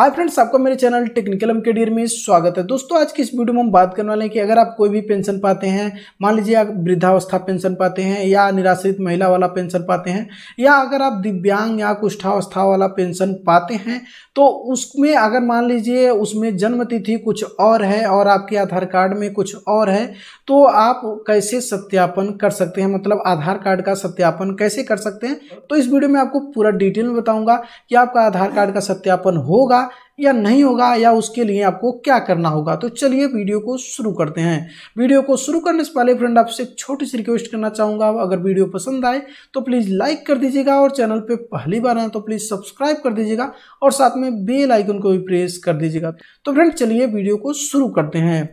hi friends आपका मेरे channel technical M के में स्वागत है दोस्तों आज की इस वीडियो में हम बात करने वाले हैं कि अगर आप कोई भी पेंशन पाते हैं मान लीजिए आप वृद्धावस्था पेंशन पाते हैं या निराश्रित महिला वाला पेंशन पाते हैं या अगर आप दिव्यांग या कुष्ठावस्था वाला पेंशन पाते हैं तो उसमें अगर मान लीजिए उसमें जन्मतिथि कुछ और है और आपके आधार कार्ड में कुछ और है तो आप कैसे सत्यापन कर सकते हैं मतलब आधार कार्ड का सत्यापन कैसे कर सकते हैं तो इस वीडियो में आपको पूरा डिटेल में बताऊँगा कि आपका आधार कार्ड का सत्यापन होगा या नहीं होगा या उसके लिए आपको क्या करना होगा तो चलिए वीडियो को शुरू करते हैं वीडियो को शुरू करने से पहले फ्रेंड आपसे एक छोटी सी रिक्वेस्ट करना चाहूँगा अगर वीडियो पसंद आए तो प्लीज़ लाइक कर दीजिएगा और चैनल पे पहली बार आए तो प्लीज़ सब्सक्राइब कर दीजिएगा और साथ में बेल आइकन को भी प्रेस कर दीजिएगा तो फ्रेंड चलिए वीडियो को शुरू करते हैं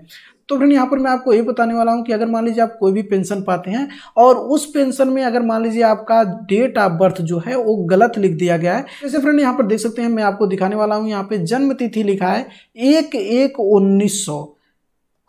तो फ्रेंड यहाँ पर मैं आपको ये बताने वाला हूँ कि अगर मान लीजिए आप कोई भी पेंशन पाते हैं और उस पेंशन में अगर मान लीजिए आपका डेट ऑफ बर्थ जो है वो गलत लिख दिया गया है जैसे फ्रेंड यहाँ पर देख सकते हैं मैं आपको दिखाने वाला हूँ यहाँ पे जन्म तिथि लिखा है एक एक उन्नीस सौ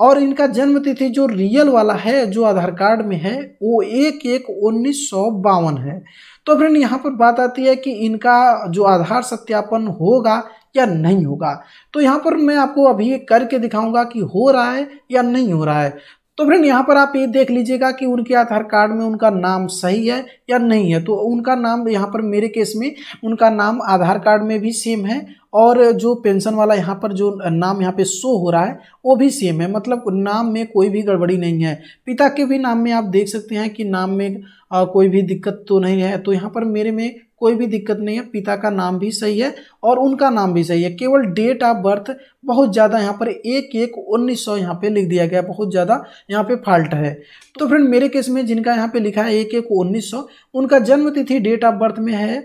और इनका जन्म तिथि जो रियल वाला है जो आधार कार्ड में है वो एक एक उन्नीस सौ बावन है तो फ्रेंड यहाँ पर बात आती है कि इनका जो आधार सत्यापन होगा या नहीं होगा तो यहाँ पर मैं आपको अभी करके दिखाऊंगा कि हो रहा है या नहीं हो रहा है तो फ्रेंड यहाँ पर आप ये देख लीजिएगा कि उनके आधार कार्ड में उनका नाम सही है या नहीं है तो उनका नाम यहाँ पर मेरे केस में उनका नाम आधार कार्ड में भी सेम है और जो पेंशन वाला यहाँ पर जो नाम यहाँ पे शो हो रहा है वो भी सेम है मतलब नाम में कोई भी गड़बड़ी नहीं है पिता के भी नाम में आप देख सकते हैं कि नाम में आ, कोई भी दिक्कत तो नहीं है तो यहाँ पर मेरे में कोई भी दिक्कत नहीं है पिता का नाम भी सही है और उनका नाम भी सही है केवल डेट ऑफ बर्थ बहुत ज़्यादा यहाँ पर एक एक उन्नीस सौ यहाँ पर लिख दिया गया बहुत ज़्यादा यहाँ पे फाल्ट है तो फ्रेंड मेरे केस में जिनका यहाँ पे लिखा है एक एक उन्नीस सौ उनका जन्मतिथि डेट ऑफ बर्थ में है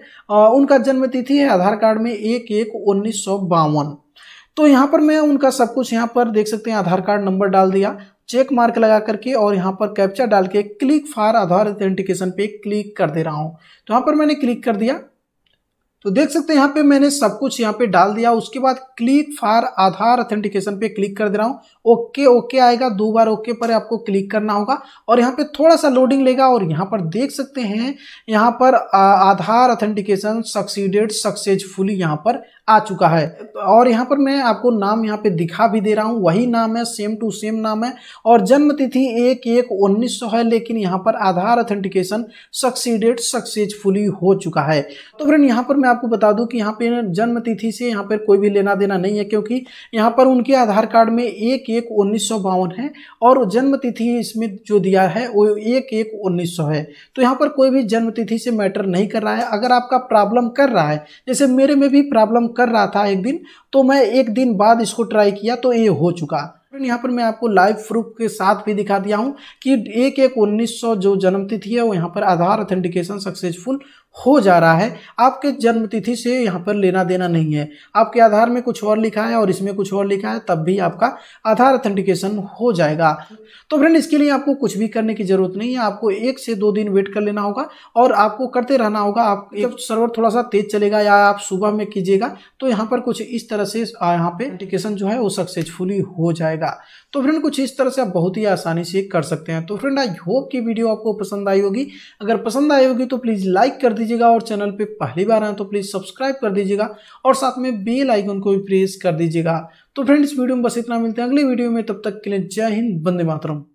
उनका जन्मतिथि है आधार कार्ड में एक एक उन्नीस तो यहाँ पर मैं उनका सब कुछ यहाँ पर देख सकते हैं आधार कार्ड नंबर डाल दिया चेक मार्क लगा करके और यहाँ पर कैप्चा डाल के क्लिक फार आधार ऑथेंटिकेशन पे क्लिक कर दे रहा हूँ तो यहाँ पर मैंने क्लिक कर दिया तो देख सकते हैं यहाँ पे मैंने सब कुछ यहाँ पे डाल दिया उसके बाद क्लिक फार आधार ऑथेंटिकेशन पे क्लिक कर दे रहा हूँ ओके ओके आएगा दो बार ओके पर आपको क्लिक करना होगा और यहाँ पे थोड़ा सा लोडिंग लेगा और यहाँ पर देख सकते हैं यहाँ पर आधार ऑथेंटिकेशन सक्सीडेड सक्सेसफुली यहाँ पर आ चुका है और यहाँ पर मैं आपको नाम यहाँ पे दिखा भी दे रहा हूँ वही नाम है सेम टू सेम नाम है और जन्म तिथि एक एक उन्नीस सौ है लेकिन यहाँ पर आधार ऑथेंटिकेशन सक्सीडेड सक्सेसफुली हो चुका है तो फ्रेंड यहाँ पर मैं आपको बता दूं कि यहाँ पे जन्म तिथि से यहाँ पर कोई भी लेना देना नहीं है क्योंकि यहाँ पर उनके आधार कार्ड में एक एक उन्नीस है और जन्म तिथि इसमें जो दिया है वो एक एक उन्नीस है तो यहाँ पर कोई भी जन्म तिथि से मैटर नहीं कर रहा है अगर आपका प्रॉब्लम कर रहा है जैसे मेरे में भी प्रॉब्लम कर रहा था एक दिन तो मैं एक दिन बाद इसको ट्राई किया तो ये हो चुका यहाँ पर मैं आपको लाइव प्रूफ के साथ भी दिखा दिया हूँ कि एक एक उन्नीस जो जन्म तिथि है वो यहाँ पर आधार ऑथेंटिकेशन सक्सेसफुल हो जा रहा है आपके जन्मतिथि से यहाँ पर लेना देना नहीं है आपके आधार में कुछ और लिखा है और इसमें कुछ और लिखा है तब भी आपका आधार अथेंटिकेशन हो जाएगा तो फ्रेंड इसके लिए आपको कुछ भी करने की ज़रूरत नहीं है आपको एक से दो दिन वेट कर लेना होगा और आपको करते रहना होगा आप एक सर्वर थोड़ा सा तेज चलेगा या आप सुबह में कीजिएगा तो यहाँ पर कुछ इस तरह से यहाँ पे अथेंटिकेशन जो है वो सक्सेसफुली हो जाएगा तो फ्रेंड कुछ इस तरह से आप बहुत ही आसानी से कर सकते हैं तो फ्रेंड आई होप की वीडियो आपको पसंद आई होगी अगर पसंद आई होगी तो प्लीज़ लाइक कर दीजिए दीजिएगा और चैनल पे पहली बार आए तो प्लीज़ सब्सक्राइब कर दीजिएगा और साथ में बेल आइकन को भी प्रेस कर दीजिएगा तो फ्रेंड्स वीडियो में बस इतना मिलते हैं अगली वीडियो में तब तक के लिए जय हिंद बंदे मातरम